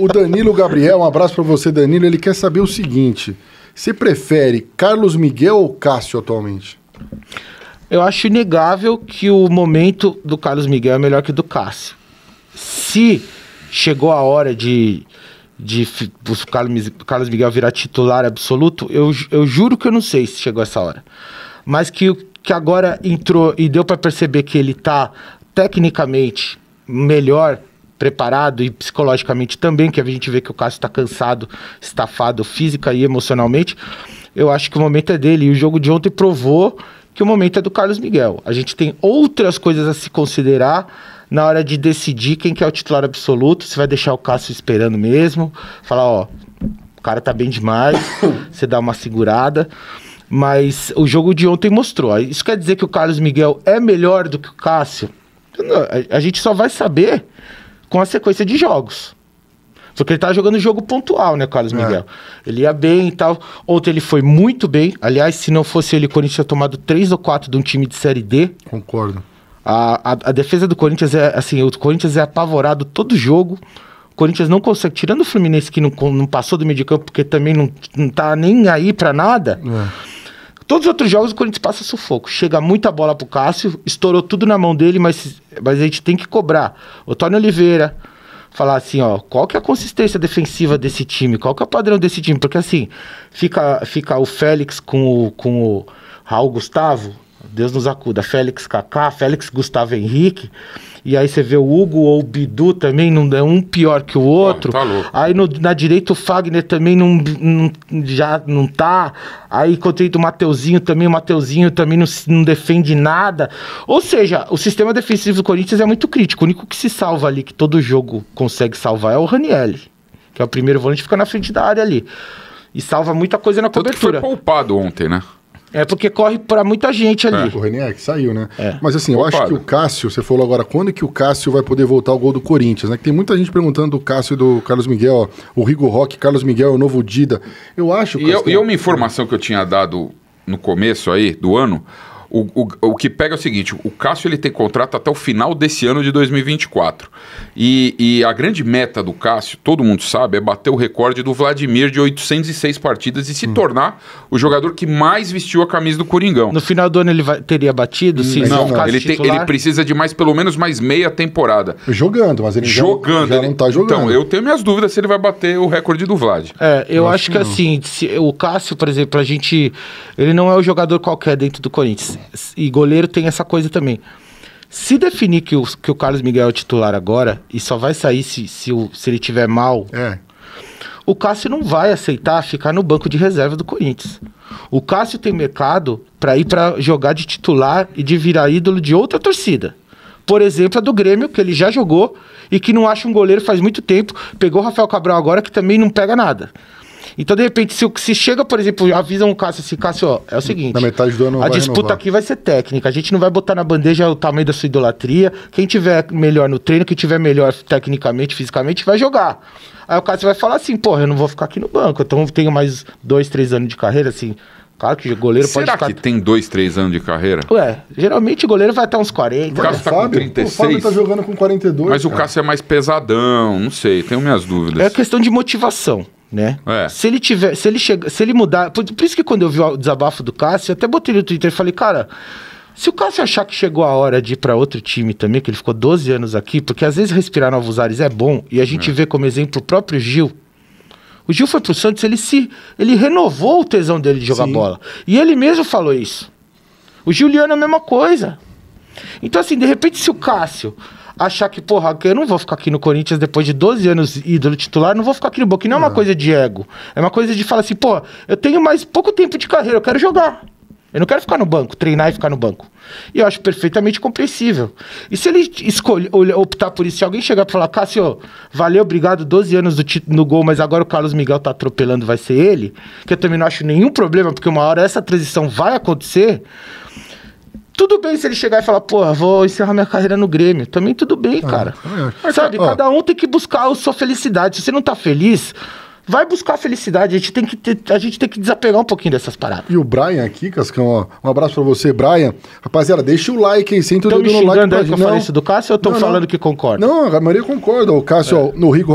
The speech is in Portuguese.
O Danilo Gabriel, um abraço para você, Danilo. Ele quer saber o seguinte: você prefere Carlos Miguel ou Cássio atualmente? Eu acho inegável que o momento do Carlos Miguel é melhor que o do Cássio. Se chegou a hora de, de, o Carlos, Carlos Miguel virar titular absoluto, eu, eu juro que eu não sei se chegou essa hora. Mas que, que agora entrou e deu para perceber que ele está tecnicamente melhor preparado e psicologicamente também, que a gente vê que o Cássio está cansado, estafado física e emocionalmente, eu acho que o momento é dele. E o jogo de ontem provou que o momento é do Carlos Miguel. A gente tem outras coisas a se considerar na hora de decidir quem que é o titular absoluto. Você vai deixar o Cássio esperando mesmo, falar, ó, o cara tá bem demais, você dá uma segurada. Mas o jogo de ontem mostrou. Isso quer dizer que o Carlos Miguel é melhor do que o Cássio? A, a gente só vai saber com a sequência de jogos. Só que ele tava tá jogando jogo pontual, né, Carlos é. Miguel? É. Ele ia bem e tal. outro ele foi muito bem. Aliás, se não fosse ele, o Corinthians tinha tomado três ou quatro de um time de Série D. Concordo. A, a, a, defesa do Corinthians é assim, o Corinthians é apavorado todo jogo. O Corinthians não consegue, tirando o Fluminense que não, não passou do meio de campo, porque também não, não tá nem aí para nada. É. Todos os outros jogos o Corinthians passa sufoco. Chega muita bola pro Cássio, estourou tudo na mão dele, mas, mas a gente tem que cobrar. Tony Oliveira, falar assim, ó, qual que é a consistência defensiva desse time? Qual que é o padrão desse time? Porque assim, fica, fica o Félix com o, com o Raul Gustavo, Deus nos acuda. Félix Kaká, Félix Gustavo Henrique. E aí você vê o Hugo ou o Bidu também, não é um pior que o outro. Ah, tá aí no, na direita o Fagner também não, não, já não tá. Aí contrato o Mateuzinho também, o Mateuzinho também não, não defende nada. Ou seja, o sistema defensivo do Corinthians é muito crítico. O único que se salva ali, que todo jogo consegue salvar, é o Ranielli. Que é o primeiro volante que fica na frente da área ali. E salva muita coisa na Tanto cobertura. Que foi poupado ontem, né? É porque corre para muita gente ali. É. O Renier né? é, saiu, né? É. Mas assim, eu acho que o Cássio, você falou agora, quando que o Cássio vai poder voltar ao gol do Corinthians, né? Que tem muita gente perguntando do Cássio e do Carlos Miguel, ó, o Rigo Roque, Carlos Miguel, é o novo Dida. Eu acho que. E, eu, e é uma informação que eu tinha dado no começo aí do ano, o, o, o que pega é o seguinte: o Cássio ele tem contrato até o final desse ano de 2024. E, e a grande meta do Cássio, todo mundo sabe, é bater o recorde do Vladimir de 806 partidas e se hum. tornar o jogador que mais vestiu a camisa do Coringão. No final do ano ele vai, teria batido? Sim, não, não. Ele, tem, ele, precisa de mais pelo menos mais meia temporada. Jogando, mas ele jogando, já, já ele, não tá jogando. Então, eu tenho minhas dúvidas se ele vai bater o recorde do Vlad. É, eu, eu acho, acho, que, assim, se, o Cássio, por exemplo, a gente. Ele não é o jogador qualquer dentro do Corinthians e goleiro tem essa coisa também. Se definir que o, que o Carlos Miguel é o titular agora e só vai sair se, se, o, se ele tiver mal, é. o Cássio não vai aceitar ficar no banco de reserva do Corinthians. O Cássio tem mercado para ir para jogar de titular e de virar ídolo de outra torcida. Por exemplo, a do Grêmio, que ele já jogou e que não acha um goleiro faz muito tempo. Pegou o Rafael Cabral agora, que também não pega nada. Então, de repente, se, se chega, por exemplo, avisam o Cássio assim, Cássio, é o seguinte. Na metade do ano A disputa renovar. aqui vai ser técnica. A gente não vai botar na bandeja o tamanho da sua idolatria. Quem tiver melhor no treino, quem tiver melhor tecnicamente, fisicamente, vai jogar. Aí o Cássio vai falar assim, porra, eu não vou ficar aqui no banco. Então eu tenho mais dois, três anos de carreira, assim. Claro que o goleiro Será pode ficar... que tem dois, três anos de carreira? Ué, geralmente o goleiro vai até uns 40. O Cássio tá Fábio, com 36. O Fábio tá jogando com 42. Mas cara. o Cássio é mais pesadão, não sei, tenho minhas dúvidas. É questão de motivação né? É. Se ele tiver, se ele chegar se ele mudar, por, por, isso que quando eu vi o desabafo do Cássio, eu até botei no Twitter e falei, cara, se o Cássio achar que chegou a hora de ir para outro time também, que ele ficou 12 anos aqui, porque às vezes respirar novos ares é bom, e a gente é. vê como exemplo o próprio Gil. O Gil foi pro Santos, ele se ele renovou o tesão dele de jogar Sim. bola. E ele mesmo falou isso. O Juliano é a mesma coisa. Então assim, de repente se o Cássio achar que, porra, eu não vou ficar aqui no Corinthians depois de 12 anos ídolo titular, não vou ficar aqui no Boca. E não é uma é. coisa de ego. É uma coisa de falar assim, pô, eu tenho mais pouco tempo de carreira, eu quero jogar. Eu não quero ficar no banco, treinar e ficar no banco. E eu acho perfeitamente compreensível. E se ele ou optar por isso, se alguém chegar e falar, Cássio, valeu, obrigado, 12 anos do no gol, mas agora o Carlos Miguel tá atropelando, vai ser ele, que eu também não acho nenhum problema, porque uma hora essa transição vai acontecer. Tudo bem se ele chegar e falar, pô, vou encerrar minha carreira no Grêmio. Também tudo bem, ah, cara. É. Sabe, cada um tem que buscar a sua felicidade. Se você não tá feliz, vai buscar a felicidade. A gente tem que, ter, a gente tem que desapegar um pouquinho dessas paradas. E o Brian aqui, Cascão, ó, um abraço pra você, Brian. Rapaziada, deixa o like aí, senta o dedo no like. Pra... É que eu não, falei isso do Cássio ou estão falando não. que concordo. Não, a maioria concorda. O Cássio, é. ó, no Rico